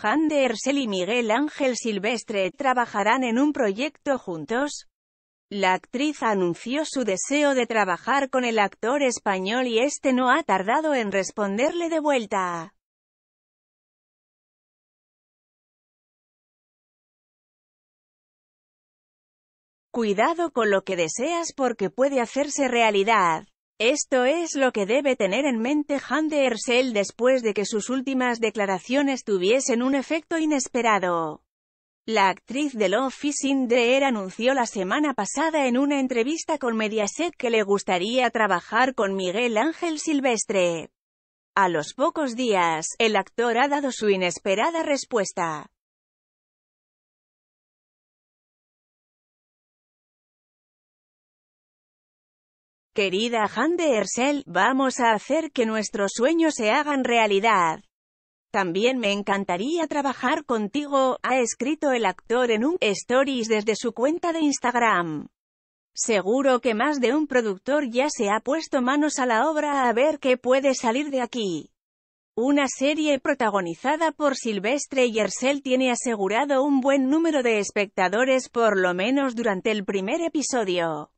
Han de Ersel y Miguel Ángel Silvestre trabajarán en un proyecto juntos. La actriz anunció su deseo de trabajar con el actor español y este no ha tardado en responderle de vuelta. Cuidado con lo que deseas porque puede hacerse realidad. Esto es lo que debe tener en mente Hande Ersel después de que sus últimas declaraciones tuviesen un efecto inesperado. La actriz de Love is in anunció la semana pasada en una entrevista con Mediaset que le gustaría trabajar con Miguel Ángel Silvestre. A los pocos días, el actor ha dado su inesperada respuesta. Querida Han de Ersel, vamos a hacer que nuestros sueños se hagan realidad. También me encantaría trabajar contigo, ha escrito el actor en un Stories desde su cuenta de Instagram. Seguro que más de un productor ya se ha puesto manos a la obra a ver qué puede salir de aquí. Una serie protagonizada por Silvestre y Ersel tiene asegurado un buen número de espectadores por lo menos durante el primer episodio.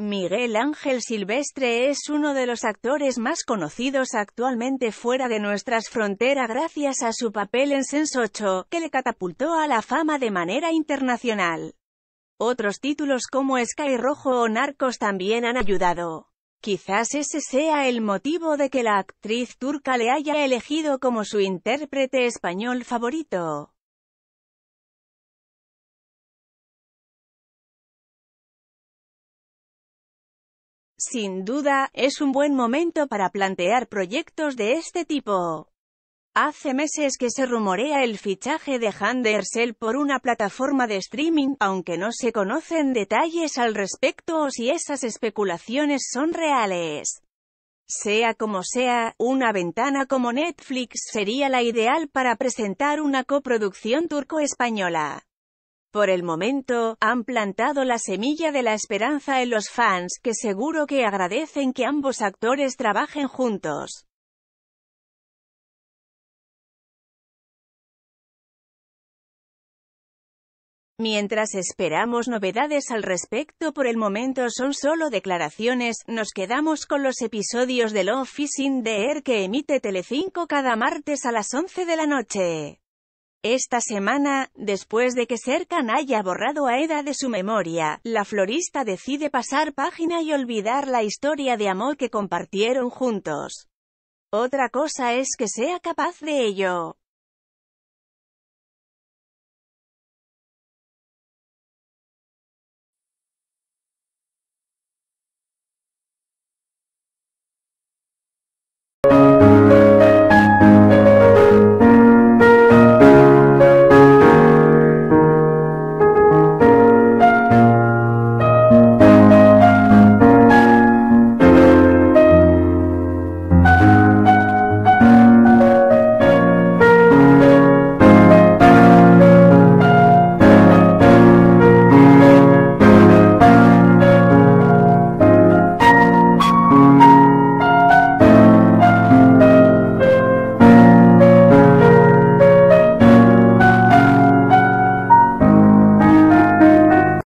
Miguel Ángel Silvestre es uno de los actores más conocidos actualmente fuera de nuestras fronteras gracias a su papel en Sense 8, que le catapultó a la fama de manera internacional. Otros títulos como Sky Rojo o Narcos también han ayudado. Quizás ese sea el motivo de que la actriz turca le haya elegido como su intérprete español favorito. Sin duda, es un buen momento para plantear proyectos de este tipo. Hace meses que se rumorea el fichaje de Handersell por una plataforma de streaming, aunque no se conocen detalles al respecto o si esas especulaciones son reales. Sea como sea, una ventana como Netflix sería la ideal para presentar una coproducción turco-española. Por el momento, han plantado la semilla de la esperanza en los fans, que seguro que agradecen que ambos actores trabajen juntos. Mientras esperamos novedades al respecto por el momento son solo declaraciones, nos quedamos con los episodios de Love is in the Air que emite Telecinco cada martes a las 11 de la noche. Esta semana, después de que Serkan haya borrado a Eda de su memoria, la florista decide pasar página y olvidar la historia de amor que compartieron juntos. Otra cosa es que sea capaz de ello.